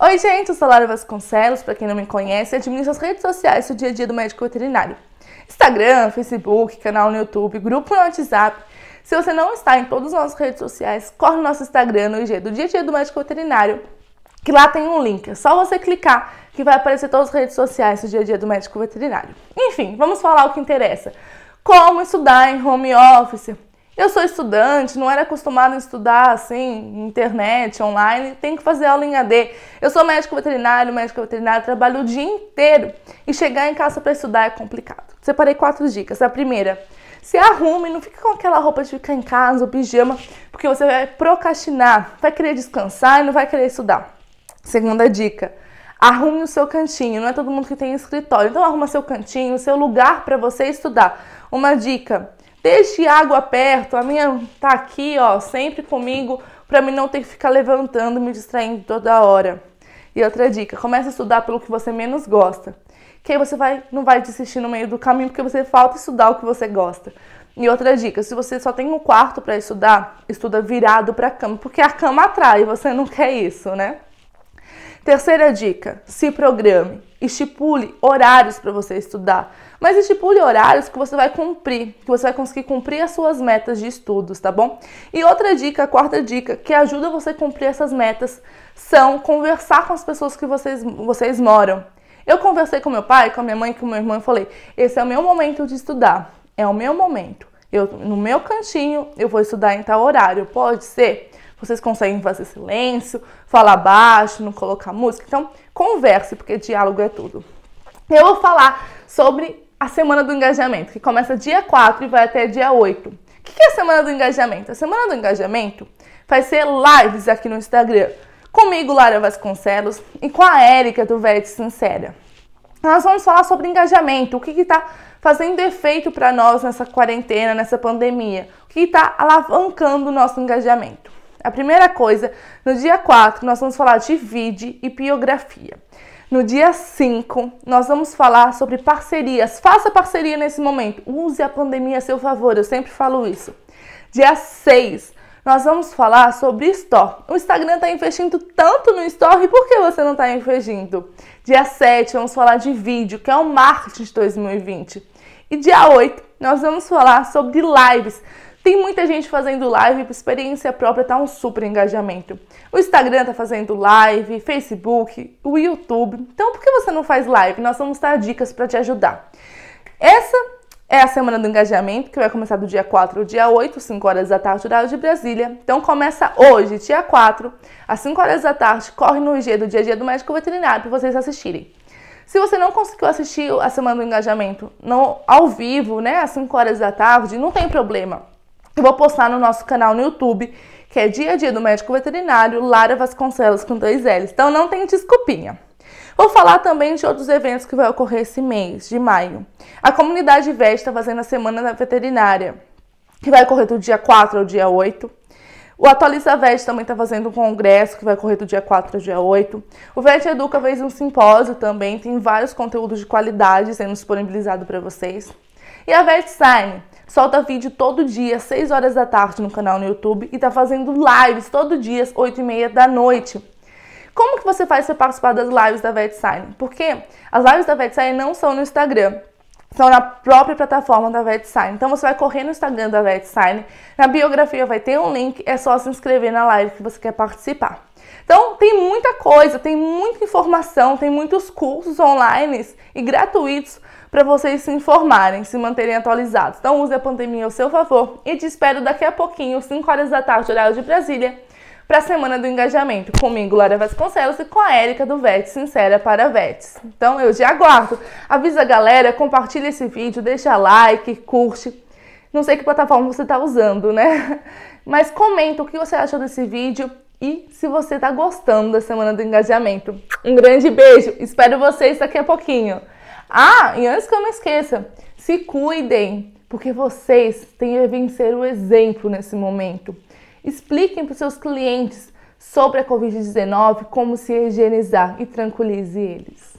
Oi, gente, eu sou Lara Vasconcelos, para quem não me conhece, administro as redes sociais do dia a dia do médico veterinário. Instagram, Facebook, canal no YouTube, grupo no WhatsApp. Se você não está em todas as nossas redes sociais, corre no nosso Instagram, no IG do dia a dia do médico veterinário, que lá tem um link. É só você clicar que vai aparecer todas as redes sociais do dia a dia do médico veterinário. Enfim, vamos falar o que interessa. Como estudar em home office, eu sou estudante, não era acostumado a estudar assim, internet, online, tenho que fazer aula em AD. Eu sou médico veterinário, médico veterinário, trabalho o dia inteiro e chegar em casa para estudar é complicado. Separei quatro dicas. A primeira, se arrume, não fique com aquela roupa de ficar em casa, o pijama, porque você vai procrastinar, vai querer descansar e não vai querer estudar. Segunda dica, arrume o seu cantinho. Não é todo mundo que tem escritório, então arruma seu cantinho, seu lugar para você estudar. Uma dica: Deixe água perto, a minha tá aqui, ó, sempre comigo, para mim não ter que ficar levantando, me distraindo toda hora. E outra dica, comece a estudar pelo que você menos gosta. Que aí você vai, não vai desistir no meio do caminho porque você falta estudar o que você gosta. E outra dica, se você só tem um quarto para estudar, estuda virado para a cama, porque a cama atrai, você não quer isso, né? Terceira dica, se programe, estipule horários para você estudar. Mas estipule horários que você vai cumprir, que você vai conseguir cumprir as suas metas de estudos, tá bom? E outra dica, a quarta dica, que ajuda você a cumprir essas metas, são conversar com as pessoas que vocês, vocês moram. Eu conversei com meu pai, com minha mãe, com minha irmã e falei: esse é o meu momento de estudar, é o meu momento. Eu, no meu cantinho, eu vou estudar em tal horário, pode ser? vocês conseguem fazer silêncio, falar baixo, não colocar música. Então, converse, porque diálogo é tudo. Eu vou falar sobre a semana do engajamento, que começa dia 4 e vai até dia 8. O que é a semana do engajamento? A semana do engajamento vai ser lives aqui no Instagram. Comigo, Lara Vasconcelos, e com a Érica do Vete Sincera. Nós vamos falar sobre engajamento, o que está fazendo efeito para nós nessa quarentena, nessa pandemia, o que está alavancando o nosso engajamento. A primeira coisa, no dia 4, nós vamos falar de vídeo e biografia. No dia 5, nós vamos falar sobre parcerias. Faça parceria nesse momento. Use a pandemia a seu favor, eu sempre falo isso. Dia 6, nós vamos falar sobre Store. O Instagram está investindo tanto no Store, por que você não está investindo? Dia 7, vamos falar de vídeo, que é o marketing de 2020. E dia 8, nós vamos falar sobre lives. Tem muita gente fazendo live, por experiência própria tá um super engajamento. O Instagram tá fazendo live, Facebook, o YouTube. Então por que você não faz live? Nós vamos dar dicas para te ajudar. Essa é a semana do engajamento, que vai começar do dia 4 ao dia 8, 5 horas da tarde, horário de Brasília. Então começa hoje, dia 4, às 5 horas da tarde, corre no IG do dia a dia do médico veterinário para vocês assistirem. Se você não conseguiu assistir a semana do engajamento não, ao vivo, né, às 5 horas da tarde, não tem problema. Eu vou postar no nosso canal no YouTube, que é Dia a Dia do Médico Veterinário, Lara Vasconcelos com dois L's. Então não tem desculpinha. Vou falar também de outros eventos que vai ocorrer esse mês de maio. A comunidade VET está tá fazendo a Semana da Veterinária, que vai ocorrer do dia 4 ao dia 8. O Atualiza VET também está fazendo um congresso que vai correr do dia 4 ao dia 8. O VET Educa fez um simpósio também, tem vários conteúdos de qualidade sendo disponibilizado para vocês. E a Ivete solta vídeo todo dia, às 6 horas da tarde no canal no YouTube e tá fazendo lives todo dia às 8 e meia da noite. Como que você faz para participar das lives da Ivete Porque as lives da Ivete não são no Instagram são na própria plataforma da VetSign. Então você vai correr no Instagram da VetSign, na biografia vai ter um link, é só se inscrever na live que você quer participar. Então, tem muita coisa, tem muita informação, tem muitos cursos online e gratuitos para vocês se informarem, se manterem atualizados. Então, use a pandemia ao seu favor e te espero daqui a pouquinho, 5 horas da tarde, horário de Brasília, para a Semana do Engajamento, comigo, Lara Vasconcelos, e com a Érica do VET Sincera para VETs. Então, eu te aguardo. Avisa a galera, compartilha esse vídeo, deixa like, curte. Não sei que plataforma você está usando, né? Mas comenta o que você achou desse vídeo e se você está gostando da Semana do Engajamento. Um grande beijo, espero vocês daqui a pouquinho. Ah, e antes que eu me esqueça, se cuidem, porque vocês têm a vencer o exemplo nesse momento. Expliquem para os seus clientes sobre a Covid-19 como se higienizar e tranquilize eles.